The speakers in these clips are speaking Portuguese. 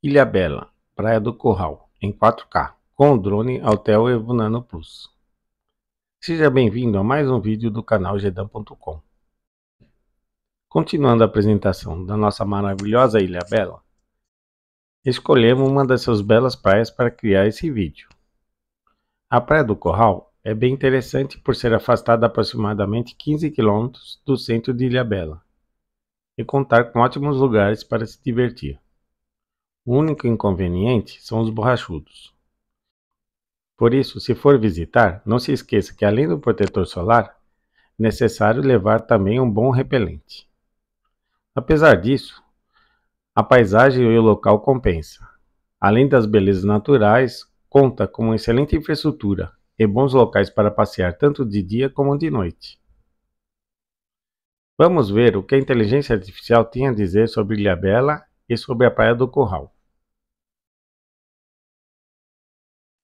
Ilhabela, Praia do Corral, em 4K, com o drone Altel Evo Nano Plus. Seja bem-vindo a mais um vídeo do canal Gedan.com. Continuando a apresentação da nossa maravilhosa Ilha Bela, escolhemos uma dessas belas praias para criar esse vídeo. A Praia do Corral é bem interessante por ser afastada aproximadamente 15 km do centro de Ilhabela e contar com ótimos lugares para se divertir. O único inconveniente são os borrachudos. Por isso, se for visitar, não se esqueça que além do protetor solar, é necessário levar também um bom repelente. Apesar disso, a paisagem e o local compensa. Além das belezas naturais, conta com uma excelente infraestrutura e bons locais para passear tanto de dia como de noite. Vamos ver o que a inteligência artificial tem a dizer sobre Ilhabela e sobre a Praia do Curral.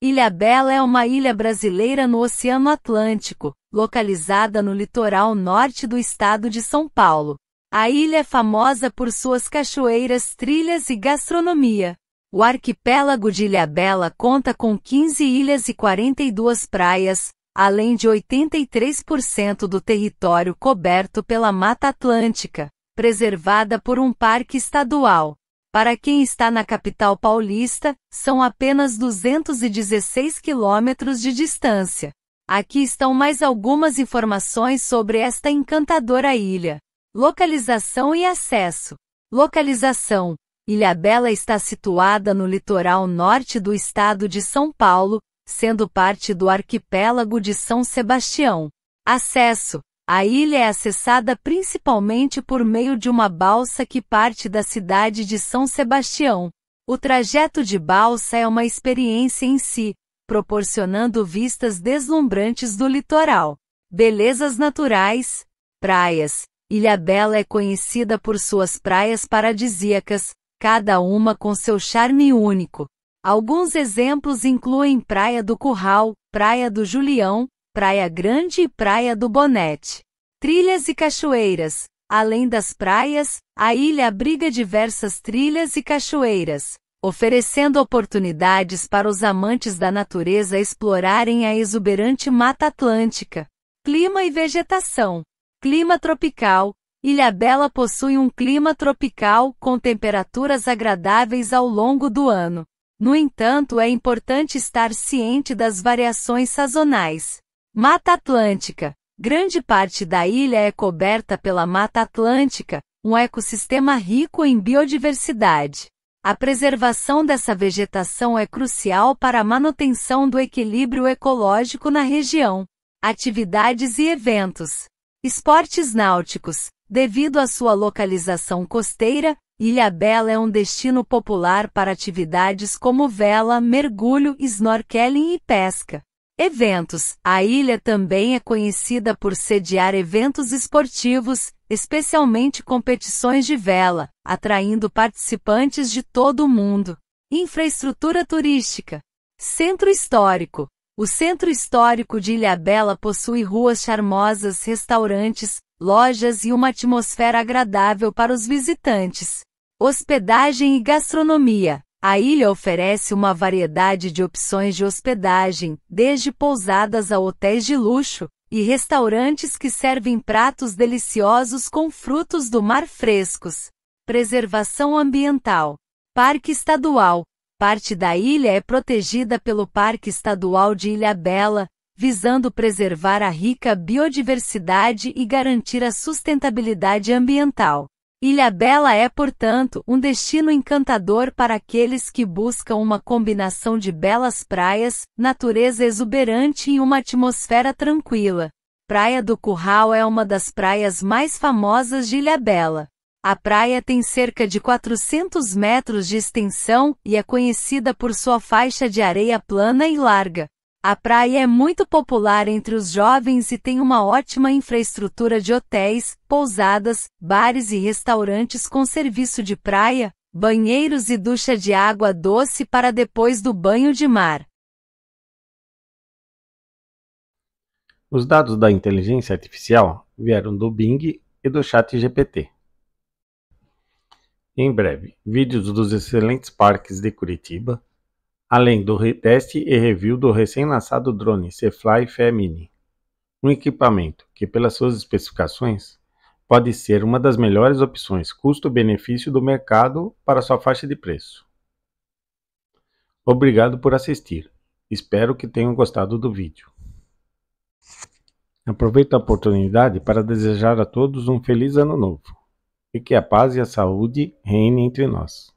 Ilha Bela é uma ilha brasileira no Oceano Atlântico, localizada no litoral norte do estado de São Paulo. A ilha é famosa por suas cachoeiras, trilhas e gastronomia. O arquipélago de Ilha Bela conta com 15 ilhas e 42 praias, além de 83% do território coberto pela Mata Atlântica, preservada por um parque estadual. Para quem está na capital paulista, são apenas 216 quilômetros de distância. Aqui estão mais algumas informações sobre esta encantadora ilha. Localização e acesso. Localização: Ilha Bela está situada no litoral norte do estado de São Paulo, sendo parte do arquipélago de São Sebastião. Acesso: a ilha é acessada principalmente por meio de uma balsa que parte da cidade de São Sebastião. O trajeto de balsa é uma experiência em si, proporcionando vistas deslumbrantes do litoral, belezas naturais, praias. Ilha Bela é conhecida por suas praias paradisíacas, cada uma com seu charme único. Alguns exemplos incluem Praia do Curral, Praia do Julião, Praia Grande e Praia do Bonete. Trilhas e cachoeiras. Além das praias, a ilha abriga diversas trilhas e cachoeiras, oferecendo oportunidades para os amantes da natureza explorarem a exuberante Mata Atlântica. Clima e vegetação. Clima tropical. Ilha Bela possui um clima tropical com temperaturas agradáveis ao longo do ano. No entanto, é importante estar ciente das variações sazonais. Mata Atlântica. Grande parte da ilha é coberta pela Mata Atlântica, um ecossistema rico em biodiversidade. A preservação dessa vegetação é crucial para a manutenção do equilíbrio ecológico na região. Atividades e eventos. Esportes náuticos. Devido à sua localização costeira, Ilha Bela é um destino popular para atividades como vela, mergulho, snorkeling e pesca. Eventos. A ilha também é conhecida por sediar eventos esportivos, especialmente competições de vela, atraindo participantes de todo o mundo. Infraestrutura turística. Centro histórico. O centro histórico de Ilhabela possui ruas charmosas, restaurantes, lojas e uma atmosfera agradável para os visitantes. Hospedagem e gastronomia. A ilha oferece uma variedade de opções de hospedagem, desde pousadas a hotéis de luxo, e restaurantes que servem pratos deliciosos com frutos do mar frescos. Preservação ambiental. Parque Estadual. Parte da ilha é protegida pelo Parque Estadual de Ilha Bela, visando preservar a rica biodiversidade e garantir a sustentabilidade ambiental. Ilha Bela é, portanto, um destino encantador para aqueles que buscam uma combinação de belas praias, natureza exuberante e uma atmosfera tranquila. Praia do Curral é uma das praias mais famosas de Ilha Bela. A praia tem cerca de 400 metros de extensão e é conhecida por sua faixa de areia plana e larga. A praia é muito popular entre os jovens e tem uma ótima infraestrutura de hotéis, pousadas, bares e restaurantes com serviço de praia, banheiros e ducha de água doce para depois do banho de mar. Os dados da inteligência artificial vieram do Bing e do Chat GPT. Em breve, vídeos dos excelentes parques de Curitiba além do teste e review do recém-lançado drone C-Fly Femini. Um equipamento que, pelas suas especificações, pode ser uma das melhores opções custo-benefício do mercado para sua faixa de preço. Obrigado por assistir. Espero que tenham gostado do vídeo. Aproveito a oportunidade para desejar a todos um feliz ano novo e que a paz e a saúde reine entre nós.